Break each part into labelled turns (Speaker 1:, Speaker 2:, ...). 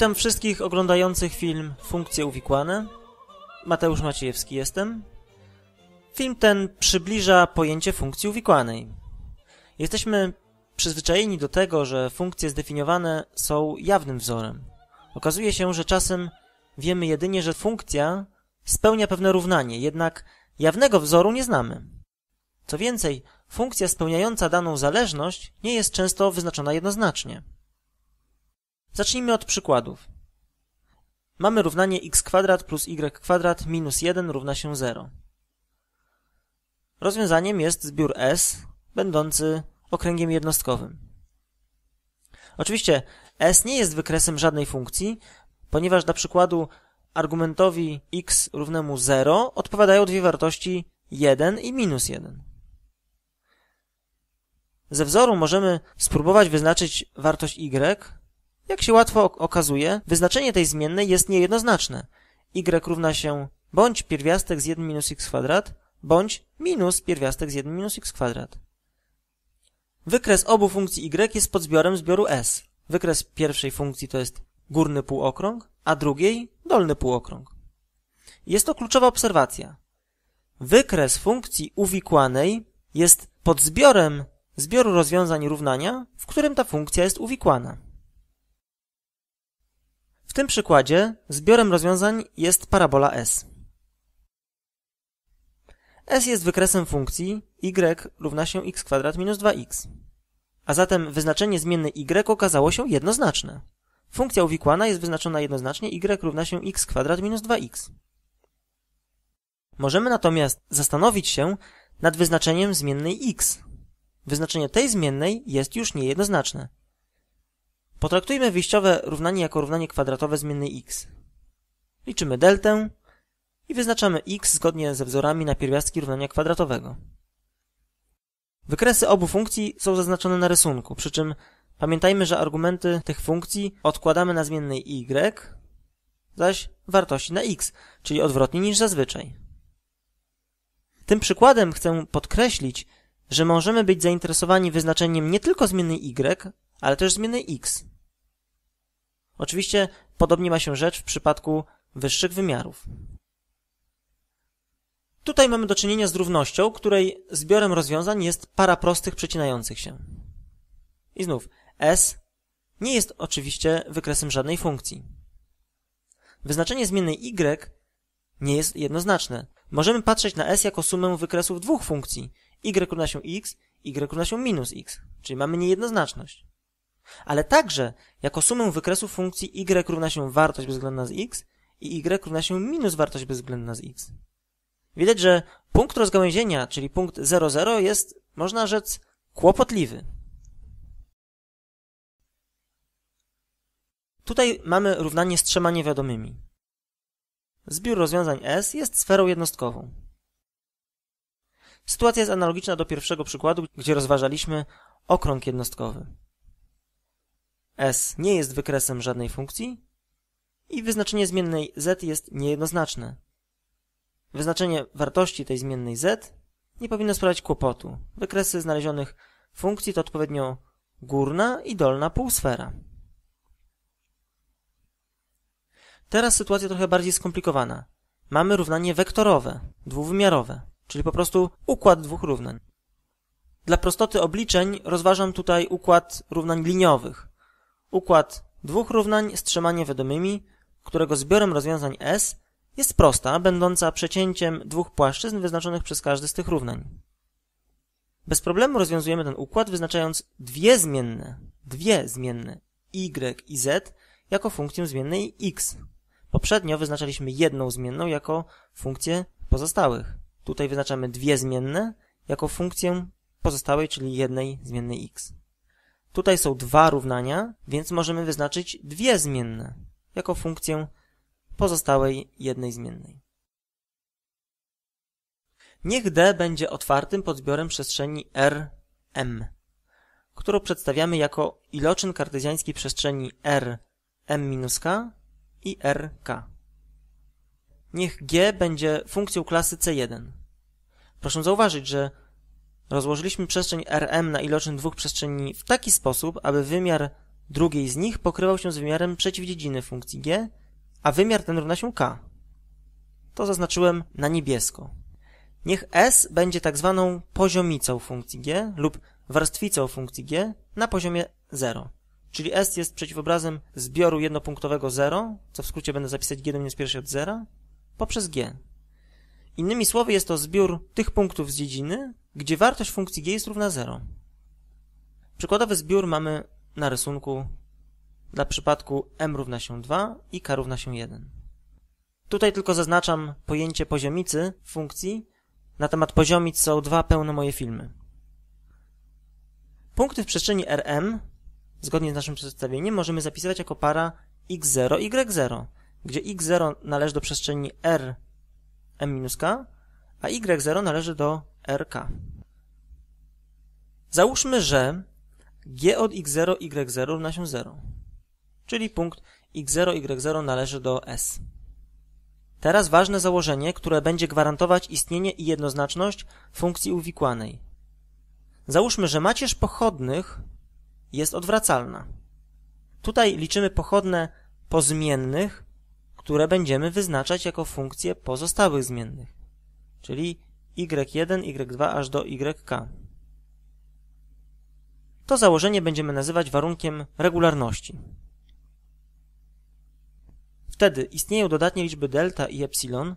Speaker 1: Witam wszystkich oglądających film Funkcje uwikłane. Mateusz Maciejewski jestem. Film ten przybliża pojęcie funkcji uwikłanej. Jesteśmy przyzwyczajeni do tego, że funkcje zdefiniowane są jawnym wzorem. Okazuje się, że czasem wiemy jedynie, że funkcja spełnia pewne równanie, jednak jawnego wzoru nie znamy. Co więcej, funkcja spełniająca daną zależność nie jest często wyznaczona jednoznacznie. Zacznijmy od przykładów. Mamy równanie x kwadrat plus y kwadrat minus 1 równa się 0. Rozwiązaniem jest zbiór S będący okręgiem jednostkowym. Oczywiście S nie jest wykresem żadnej funkcji, ponieważ dla przykładu argumentowi x równemu 0 odpowiadają dwie wartości 1 i minus 1. Ze wzoru możemy spróbować wyznaczyć wartość y, jak się łatwo okazuje, wyznaczenie tej zmiennej jest niejednoznaczne. y równa się bądź pierwiastek z 1 minus x kwadrat, bądź minus pierwiastek z 1 minus x kwadrat. Wykres obu funkcji y jest podzbiorem zbioru s. Wykres pierwszej funkcji to jest górny półokrąg, a drugiej dolny półokrąg. Jest to kluczowa obserwacja. Wykres funkcji uwikłanej jest podzbiorem zbioru rozwiązań równania, w którym ta funkcja jest uwikłana. W tym przykładzie zbiorem rozwiązań jest parabola S. S jest wykresem funkcji y równa się x2 minus 2x. A zatem wyznaczenie zmiennej y okazało się jednoznaczne. Funkcja uwikłana jest wyznaczona jednoznacznie y równa się x2 minus 2x. Możemy natomiast zastanowić się nad wyznaczeniem zmiennej x. Wyznaczenie tej zmiennej jest już niejednoznaczne. Potraktujmy wyjściowe równanie jako równanie kwadratowe zmiennej x. Liczymy deltę i wyznaczamy x zgodnie ze wzorami na pierwiastki równania kwadratowego. Wykresy obu funkcji są zaznaczone na rysunku, przy czym pamiętajmy, że argumenty tych funkcji odkładamy na zmiennej y, zaś wartości na x, czyli odwrotnie niż zazwyczaj. Tym przykładem chcę podkreślić, że możemy być zainteresowani wyznaczeniem nie tylko zmiennej y, ale też zmiennej x. Oczywiście podobnie ma się rzecz w przypadku wyższych wymiarów. Tutaj mamy do czynienia z równością, której zbiorem rozwiązań jest para prostych przecinających się. I znów, s nie jest oczywiście wykresem żadnej funkcji. Wyznaczenie zmiennej y nie jest jednoznaczne. Możemy patrzeć na s jako sumę wykresów dwóch funkcji y równa się x, y równa się minus x, czyli mamy niejednoznaczność ale także jako sumę wykresu funkcji y równa się wartość bezwzględna z x i y równa się minus wartość bezwzględna z x. Widać, że punkt rozgałęzienia, czyli punkt 0,0 jest, można rzec, kłopotliwy. Tutaj mamy równanie z trzema niewiadomymi. Zbiór rozwiązań S jest sferą jednostkową. Sytuacja jest analogiczna do pierwszego przykładu, gdzie rozważaliśmy okrąg jednostkowy s nie jest wykresem żadnej funkcji i wyznaczenie zmiennej z jest niejednoznaczne. Wyznaczenie wartości tej zmiennej z nie powinno sprawiać kłopotu. Wykresy znalezionych funkcji to odpowiednio górna i dolna półsfera. Teraz sytuacja trochę bardziej skomplikowana. Mamy równanie wektorowe, dwuwymiarowe, czyli po prostu układ dwóch równań. Dla prostoty obliczeń rozważam tutaj układ równań liniowych, Układ dwóch równań z trzema wiadomymi, którego zbiorem rozwiązań S jest prosta, będąca przecięciem dwóch płaszczyzn wyznaczonych przez każdy z tych równań. Bez problemu rozwiązujemy ten układ wyznaczając dwie zmienne, dwie zmienne y i z jako funkcję zmiennej x. Poprzednio wyznaczaliśmy jedną zmienną jako funkcję pozostałych. Tutaj wyznaczamy dwie zmienne jako funkcję pozostałej, czyli jednej zmiennej x. Tutaj są dwa równania, więc możemy wyznaczyć dwie zmienne jako funkcję pozostałej jednej zmiennej. Niech D będzie otwartym podzbiorem przestrzeni RM, którą przedstawiamy jako iloczyn kartezjański przestrzeni RM-K i RK. Niech G będzie funkcją klasy C1. Proszę zauważyć, że Rozłożyliśmy przestrzeń Rm na iloczyn dwóch przestrzeni w taki sposób, aby wymiar drugiej z nich pokrywał się z wymiarem przeciwdziedziny funkcji g, a wymiar ten równa się k. To zaznaczyłem na niebiesko. Niech s będzie tak zwaną poziomicą funkcji g lub warstwicą funkcji g na poziomie 0. Czyli s jest przeciwobrazem zbioru jednopunktowego 0, co w skrócie będę zapisać g do minus pierwszej od 0, poprzez g. Innymi słowy jest to zbiór tych punktów z dziedziny, gdzie wartość funkcji g jest równa 0. Przykładowy zbiór mamy na rysunku dla przypadku m równa się 2 i k równa się 1. Tutaj tylko zaznaczam pojęcie poziomicy funkcji. Na temat poziomic są dwa pełne moje filmy. Punkty w przestrzeni Rm, zgodnie z naszym przedstawieniem, możemy zapisywać jako para x0, y0, gdzie x0 należy do przestrzeni R m-k, a y0 należy do rk. Załóżmy, że g od x0, y0 równa się 0, czyli punkt x0, y0 należy do S. Teraz ważne założenie, które będzie gwarantować istnienie i jednoznaczność funkcji uwikłanej. Załóżmy, że macierz pochodnych jest odwracalna. Tutaj liczymy pochodne pozmiennych, które będziemy wyznaczać jako funkcje pozostałych zmiennych czyli y1, y2 aż do yk. To założenie będziemy nazywać warunkiem regularności. Wtedy istnieją dodatnie liczby delta i epsilon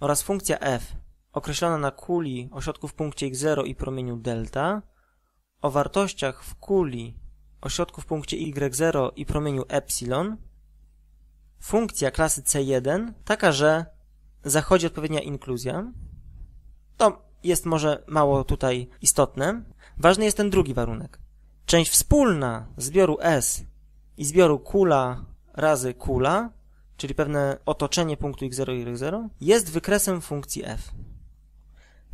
Speaker 1: oraz funkcja f określona na kuli o środku w punkcie x0 i promieniu delta o wartościach w kuli o środku w punkcie y0 i promieniu epsilon funkcja klasy c1 taka, że zachodzi odpowiednia inkluzja to jest może mało tutaj istotne. Ważny jest ten drugi warunek. Część wspólna zbioru S i zbioru kula razy kula, czyli pewne otoczenie punktu x0 y0, jest wykresem funkcji f.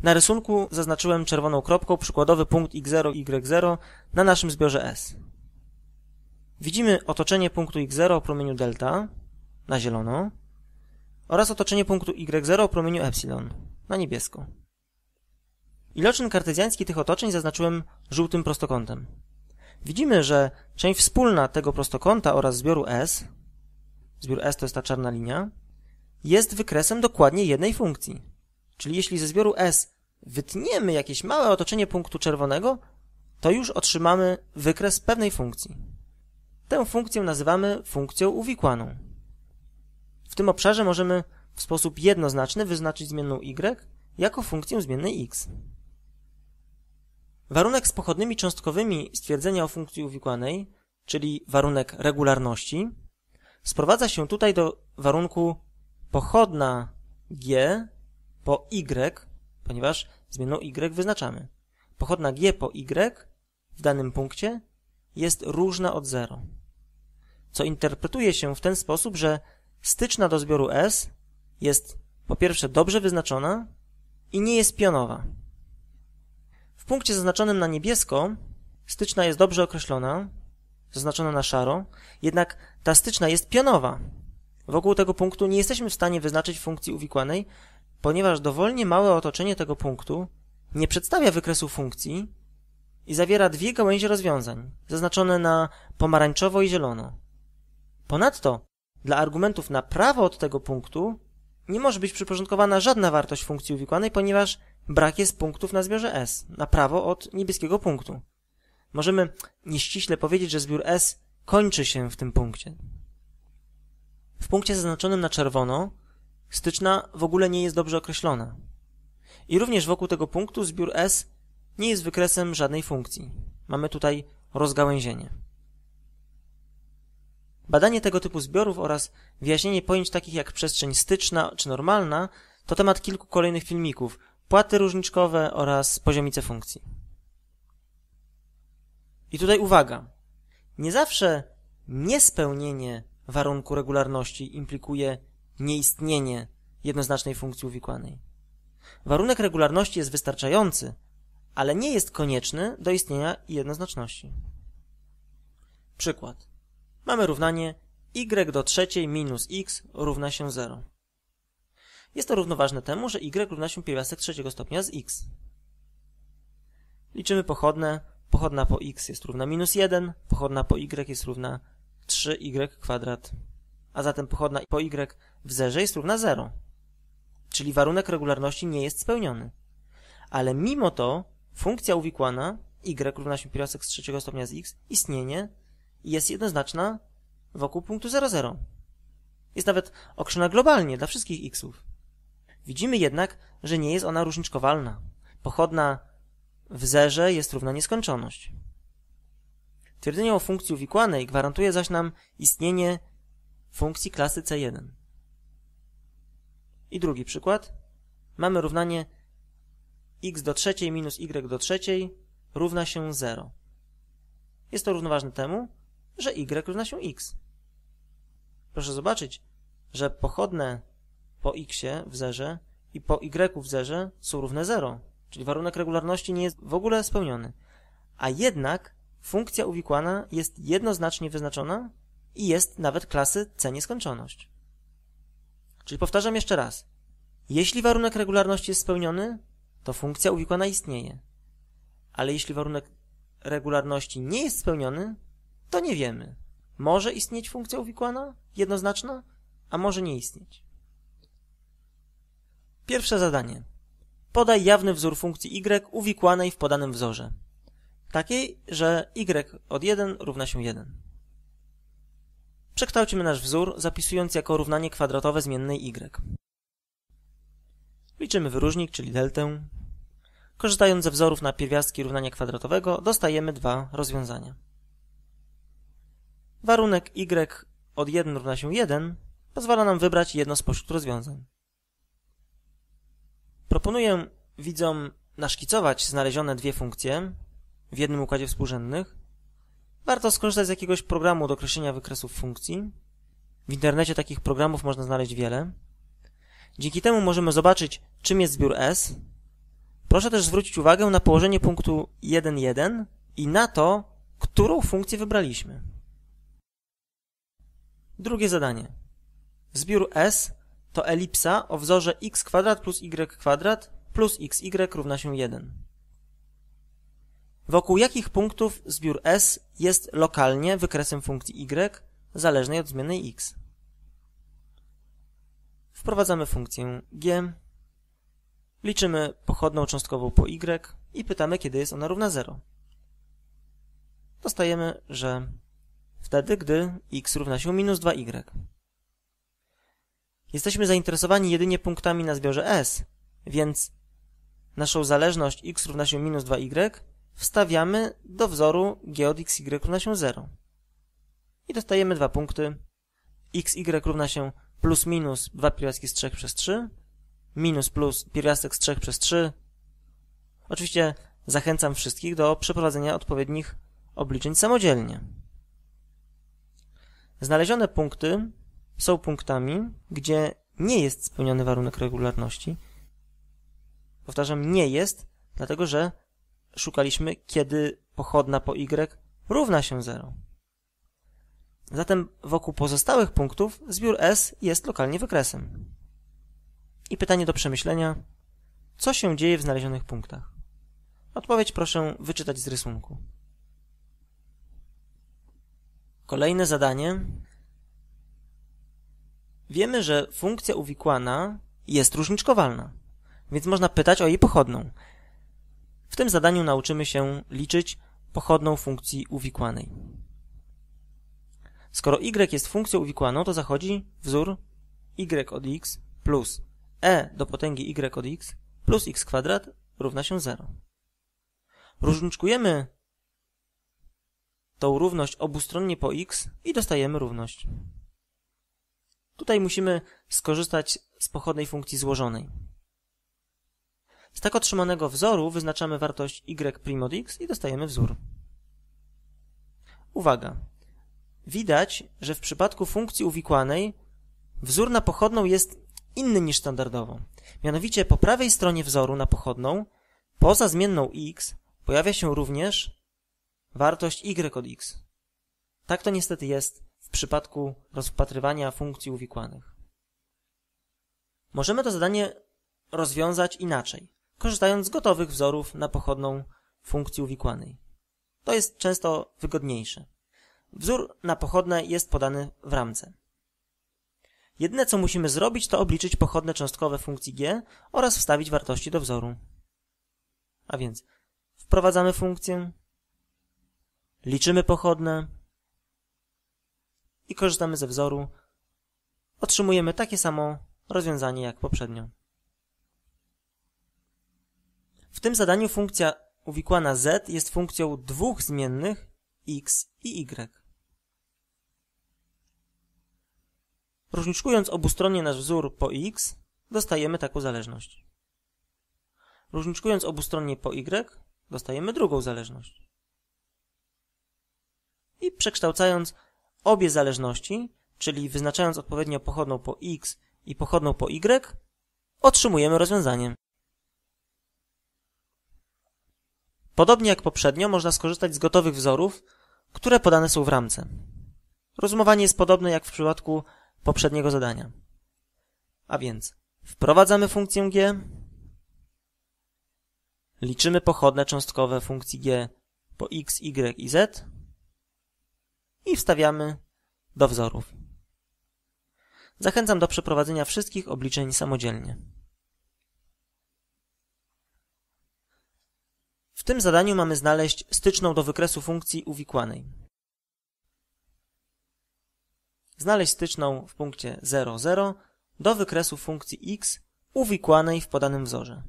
Speaker 1: Na rysunku zaznaczyłem czerwoną kropką przykładowy punkt x0 y0 na naszym zbiorze S. Widzimy otoczenie punktu x0 o promieniu delta na zielono oraz otoczenie punktu y0 o promieniu epsilon na niebiesko. Iloczyn kartezjański tych otoczeń zaznaczyłem żółtym prostokątem. Widzimy, że część wspólna tego prostokąta oraz zbioru S, zbiór S to jest ta czarna linia, jest wykresem dokładnie jednej funkcji. Czyli jeśli ze zbioru S wytniemy jakieś małe otoczenie punktu czerwonego, to już otrzymamy wykres pewnej funkcji. Tę funkcję nazywamy funkcją uwikłaną. W tym obszarze możemy w sposób jednoznaczny wyznaczyć zmienną y jako funkcję zmiennej x. Warunek z pochodnymi cząstkowymi stwierdzenia o funkcji uwikłanej, czyli warunek regularności, sprowadza się tutaj do warunku pochodna g po y, ponieważ zmienną y wyznaczamy. Pochodna g po y w danym punkcie jest różna od 0, co interpretuje się w ten sposób, że styczna do zbioru S jest po pierwsze dobrze wyznaczona i nie jest pionowa. W punkcie zaznaczonym na niebiesko styczna jest dobrze określona, zaznaczona na szaro, jednak ta styczna jest pionowa. Wokół tego punktu nie jesteśmy w stanie wyznaczyć funkcji uwikłanej, ponieważ dowolnie małe otoczenie tego punktu nie przedstawia wykresu funkcji i zawiera dwie gałęzie rozwiązań, zaznaczone na pomarańczowo i zielono. Ponadto dla argumentów na prawo od tego punktu nie może być przyporządkowana żadna wartość funkcji uwikłanej, ponieważ Brak jest punktów na zbiorze S, na prawo od niebieskiego punktu. Możemy nieściśle powiedzieć, że zbiór S kończy się w tym punkcie. W punkcie zaznaczonym na czerwono styczna w ogóle nie jest dobrze określona. I również wokół tego punktu zbiór S nie jest wykresem żadnej funkcji. Mamy tutaj rozgałęzienie. Badanie tego typu zbiorów oraz wyjaśnienie pojęć takich jak przestrzeń styczna czy normalna to temat kilku kolejnych filmików, wpłaty różniczkowe oraz poziomice funkcji. I tutaj uwaga. Nie zawsze niespełnienie warunku regularności implikuje nieistnienie jednoznacznej funkcji uwikłanej. Warunek regularności jest wystarczający, ale nie jest konieczny do istnienia jednoznaczności. Przykład. Mamy równanie y do trzeciej minus x równa się 0. Jest to równoważne temu, że y równa się pierwiastek trzeciego stopnia z x. Liczymy pochodne. Pochodna po x jest równa minus 1, pochodna po y jest równa 3y y kwadrat. A zatem pochodna po y w zerze jest równa 0. Czyli warunek regularności nie jest spełniony. Ale mimo to funkcja uwikłana y równa się pierwiastek z trzeciego stopnia z x, istnienie jest jednoznaczna wokół punktu 0,0. Jest nawet określona globalnie dla wszystkich xów. Widzimy jednak, że nie jest ona różniczkowalna. Pochodna w zerze jest równa nieskończoność. Twierdzenie o funkcji uwikłanej gwarantuje zaś nam istnienie funkcji klasy C1. I drugi przykład. Mamy równanie x do trzeciej minus y do trzeciej równa się 0. Jest to równoważne temu, że y równa się x. Proszę zobaczyć, że pochodne po x w zerze i po y w zerze są równe 0. Czyli warunek regularności nie jest w ogóle spełniony. A jednak funkcja uwikłana jest jednoznacznie wyznaczona i jest nawet klasy C nieskończoność. Czyli powtarzam jeszcze raz. Jeśli warunek regularności jest spełniony, to funkcja uwikłana istnieje. Ale jeśli warunek regularności nie jest spełniony, to nie wiemy. Może istnieć funkcja uwikłana, jednoznaczna, a może nie istnieć. Pierwsze zadanie. Podaj jawny wzór funkcji y uwikłanej w podanym wzorze. Takiej, że y od 1 równa się 1. Przekształcimy nasz wzór, zapisując jako równanie kwadratowe zmiennej y. Liczymy wyróżnik, czyli deltę. Korzystając ze wzorów na pierwiastki równania kwadratowego, dostajemy dwa rozwiązania. Warunek y od 1 równa się 1 pozwala nam wybrać jedno spośród rozwiązań. Proponuję widzom naszkicować znalezione dwie funkcje w jednym układzie współrzędnych. Warto skorzystać z jakiegoś programu do określenia wykresów funkcji. W internecie takich programów można znaleźć wiele. Dzięki temu możemy zobaczyć, czym jest zbiór S. Proszę też zwrócić uwagę na położenie punktu 1,1 i na to, którą funkcję wybraliśmy. Drugie zadanie. W zbiór S to elipsa o wzorze x2 plus y2 plus xy równa się 1. Wokół jakich punktów zbiór S jest lokalnie wykresem funkcji y zależnej od zmiany x? Wprowadzamy funkcję g, liczymy pochodną cząstkową po y i pytamy, kiedy jest ona równa 0. Dostajemy, że wtedy, gdy x równa się minus 2y. Jesteśmy zainteresowani jedynie punktami na zbiorze S, więc naszą zależność x równa się minus 2y wstawiamy do wzoru g od xy równa się 0. I dostajemy dwa punkty. xy równa się plus minus 2 pierwiastki z 3 przez 3 minus plus pierwiastek z 3 przez 3. Oczywiście zachęcam wszystkich do przeprowadzenia odpowiednich obliczeń samodzielnie. Znalezione punkty są punktami, gdzie nie jest spełniony warunek regularności. Powtarzam, nie jest, dlatego że szukaliśmy, kiedy pochodna po y równa się 0. Zatem wokół pozostałych punktów zbiór S jest lokalnie wykresem. I pytanie do przemyślenia. Co się dzieje w znalezionych punktach? Odpowiedź proszę wyczytać z rysunku. Kolejne zadanie Wiemy, że funkcja uwikłana jest różniczkowalna, więc można pytać o jej pochodną. W tym zadaniu nauczymy się liczyć pochodną funkcji uwikłanej. Skoro y jest funkcją uwikłaną, to zachodzi wzór y od x plus e do potęgi y od x plus x kwadrat równa się 0. Różniczkujemy tą równość obustronnie po x i dostajemy równość. Tutaj musimy skorzystać z pochodnej funkcji złożonej. Z tak otrzymanego wzoru wyznaczamy wartość y x i dostajemy wzór. Uwaga! Widać, że w przypadku funkcji uwikłanej wzór na pochodną jest inny niż standardowo. Mianowicie po prawej stronie wzoru na pochodną poza zmienną x pojawia się również wartość y od x. Tak to niestety jest przypadku rozpatrywania funkcji uwikłanych. Możemy to zadanie rozwiązać inaczej, korzystając z gotowych wzorów na pochodną funkcji uwikłanej. To jest często wygodniejsze. Wzór na pochodne jest podany w ramce. Jedyne co musimy zrobić to obliczyć pochodne cząstkowe funkcji g oraz wstawić wartości do wzoru. A więc wprowadzamy funkcję, liczymy pochodne, i korzystamy ze wzoru, otrzymujemy takie samo rozwiązanie jak poprzednio. W tym zadaniu funkcja uwikłana z jest funkcją dwóch zmiennych x i y. Różniczkując obustronnie nasz wzór po x, dostajemy taką zależność. Różniczkując obustronnie po y, dostajemy drugą zależność. I przekształcając obie zależności, czyli wyznaczając odpowiednio pochodną po x i pochodną po y, otrzymujemy rozwiązanie. Podobnie jak poprzednio można skorzystać z gotowych wzorów, które podane są w ramce. Rozumowanie jest podobne jak w przypadku poprzedniego zadania. A więc wprowadzamy funkcję g, liczymy pochodne cząstkowe funkcji g po x, y i z, i wstawiamy do wzorów. Zachęcam do przeprowadzenia wszystkich obliczeń samodzielnie. W tym zadaniu mamy znaleźć styczną do wykresu funkcji uwikłanej. Znaleźć styczną w punkcie 00 do wykresu funkcji x uwikłanej w podanym wzorze.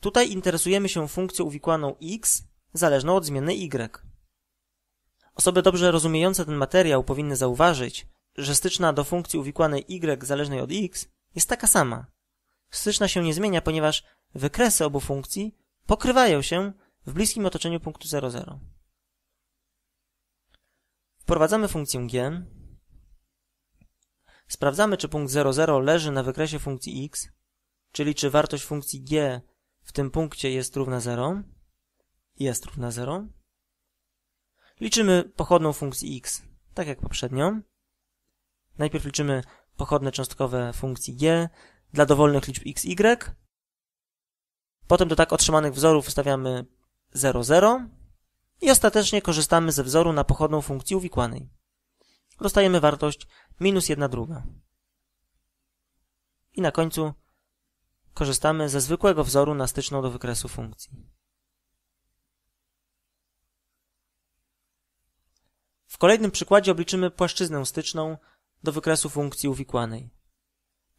Speaker 1: Tutaj interesujemy się funkcją uwikłaną x zależną od zmiennej y. Osoby dobrze rozumiejące ten materiał powinny zauważyć, że styczna do funkcji uwikłanej y zależnej od x jest taka sama. Styczna się nie zmienia, ponieważ wykresy obu funkcji pokrywają się w bliskim otoczeniu punktu 0,0. Wprowadzamy funkcję g. Sprawdzamy, czy punkt 0,0 leży na wykresie funkcji x, czyli czy wartość funkcji g w tym punkcie jest równa 0. Jest równa 0. Liczymy pochodną funkcji x, tak jak poprzednio. Najpierw liczymy pochodne cząstkowe funkcji g dla dowolnych liczb x, y. Potem do tak otrzymanych wzorów wstawiamy 0, 0 i ostatecznie korzystamy ze wzoru na pochodną funkcji uwikłanej. Dostajemy wartość minus 1 druga. I na końcu korzystamy ze zwykłego wzoru na styczną do wykresu funkcji. W kolejnym przykładzie obliczymy płaszczyznę styczną do wykresu funkcji uwikłanej.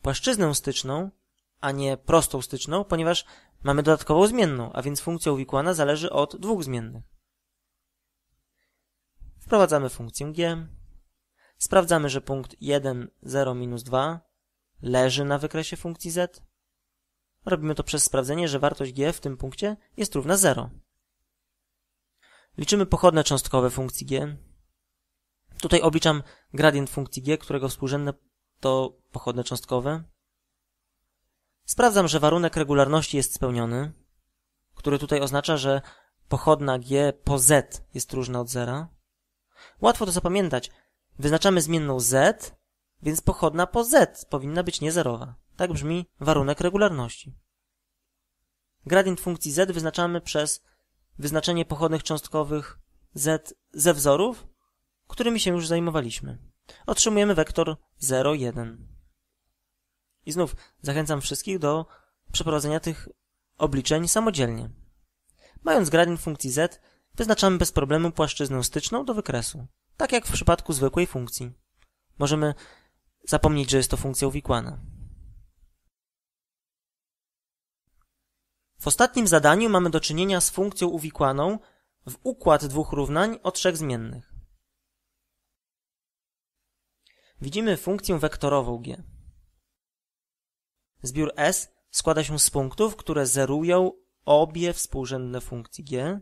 Speaker 1: Płaszczyznę styczną, a nie prostą styczną, ponieważ mamy dodatkową zmienną, a więc funkcja uwikłana zależy od dwóch zmiennych. Wprowadzamy funkcję g. Sprawdzamy, że punkt 1, 0, minus 2 leży na wykresie funkcji z. Robimy to przez sprawdzenie, że wartość g w tym punkcie jest równa 0. Liczymy pochodne cząstkowe funkcji g. Tutaj obliczam gradient funkcji g, którego współrzędne to pochodne cząstkowe. Sprawdzam, że warunek regularności jest spełniony, który tutaj oznacza, że pochodna g po z jest różna od zera. Łatwo to zapamiętać. Wyznaczamy zmienną z, więc pochodna po z powinna być niezerowa. Tak brzmi warunek regularności. Gradient funkcji z wyznaczamy przez wyznaczenie pochodnych cząstkowych z ze wzorów którymi się już zajmowaliśmy. Otrzymujemy wektor 0,1. I znów zachęcam wszystkich do przeprowadzenia tych obliczeń samodzielnie. Mając gradient funkcji z, wyznaczamy bez problemu płaszczyznę styczną do wykresu, tak jak w przypadku zwykłej funkcji. Możemy zapomnieć, że jest to funkcja uwikłana. W ostatnim zadaniu mamy do czynienia z funkcją uwikłaną w układ dwóch równań o trzech zmiennych. Widzimy funkcję wektorową g. Zbiór S składa się z punktów, które zerują obie współrzędne funkcji g,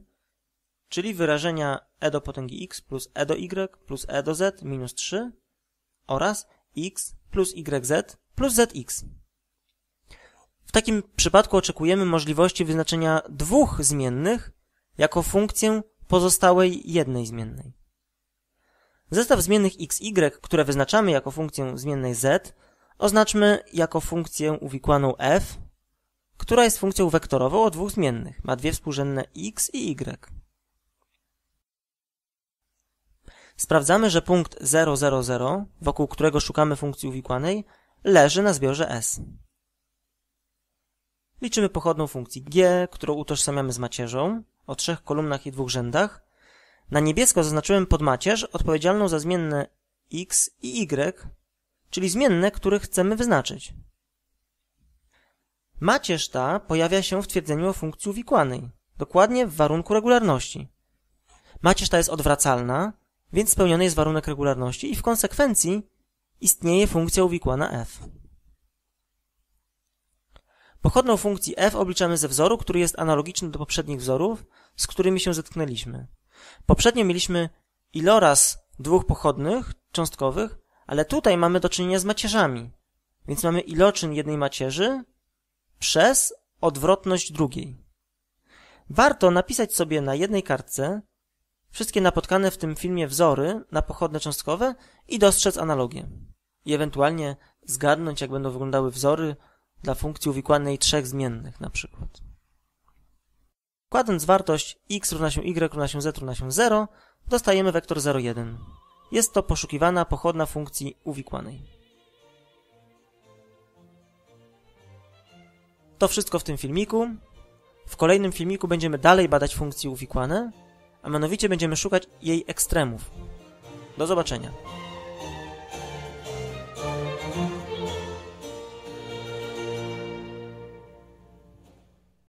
Speaker 1: czyli wyrażenia e do potęgi x plus e do y plus e do z minus 3 oraz x plus yz plus zx. W takim przypadku oczekujemy możliwości wyznaczenia dwóch zmiennych jako funkcję pozostałej jednej zmiennej. Zestaw zmiennych x, y, które wyznaczamy jako funkcję zmiennej z, oznaczmy jako funkcję uwikłaną f, która jest funkcją wektorową o dwóch zmiennych. Ma dwie współrzędne x i y. Sprawdzamy, że punkt 0, 0, 0, wokół którego szukamy funkcji uwikłanej, leży na zbiorze S. Liczymy pochodną funkcji g, którą utożsamiamy z macierzą, o trzech kolumnach i dwóch rzędach, na niebiesko zaznaczyłem podmacierz odpowiedzialną za zmienne x i y, czyli zmienne, które chcemy wyznaczyć. Macierz ta pojawia się w twierdzeniu o funkcji uwikłanej, dokładnie w warunku regularności. Macierz ta jest odwracalna, więc spełniony jest warunek regularności i w konsekwencji istnieje funkcja uwikłana f. Pochodną funkcji f obliczamy ze wzoru, który jest analogiczny do poprzednich wzorów, z którymi się zetknęliśmy. Poprzednio mieliśmy iloraz dwóch pochodnych, cząstkowych, ale tutaj mamy do czynienia z macierzami. Więc mamy iloczyn jednej macierzy przez odwrotność drugiej. Warto napisać sobie na jednej kartce wszystkie napotkane w tym filmie wzory na pochodne cząstkowe i dostrzec analogię. I ewentualnie zgadnąć, jak będą wyglądały wzory dla funkcji uwikłanej trzech zmiennych na przykład. Kładąc wartość x równa się y równa się z równa się 0, dostajemy wektor 0,1. Jest to poszukiwana pochodna funkcji uwikłanej. To wszystko w tym filmiku. W kolejnym filmiku będziemy dalej badać funkcje uwikłane, a mianowicie będziemy szukać jej ekstremów. Do zobaczenia.